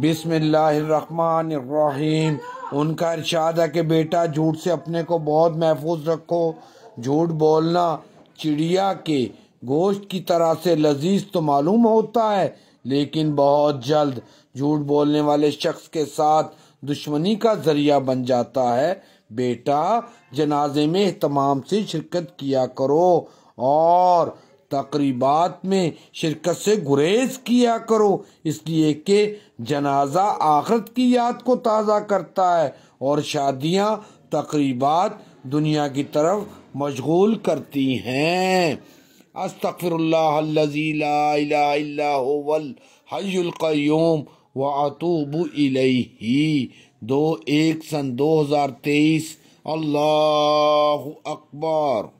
بسم اللہ الرحمن الرحیم ان کا ارشاد ہے کہ بیٹا جھوٹ سے اپنے کو بہت محفوظ رکھو جھوٹ بولنا چڑیا کے گوشت کی طرح سے لذیذ تو معلوم ہوتا ہے لیکن بہت جلد جھوٹ بولنے والے شخص کے ساتھ دشمنی کا ذریعہ بن جاتا ہے بیٹا جنازے میں اہتمام سے شرکت کیا کرو اور تقریبات میں شرکت سے گریز کیا کرو اس لیے کہ جنازہ آخرت کی یاد کو تازہ کرتا ہے اور شادیاں تقریبات دنیا کی طرف مشغول کرتی ہیں استغفر اللہ لا الہ الا الحی القیوم واتوب الیہ دو ایک سن دو ہزار تیئیس اللہ اکبر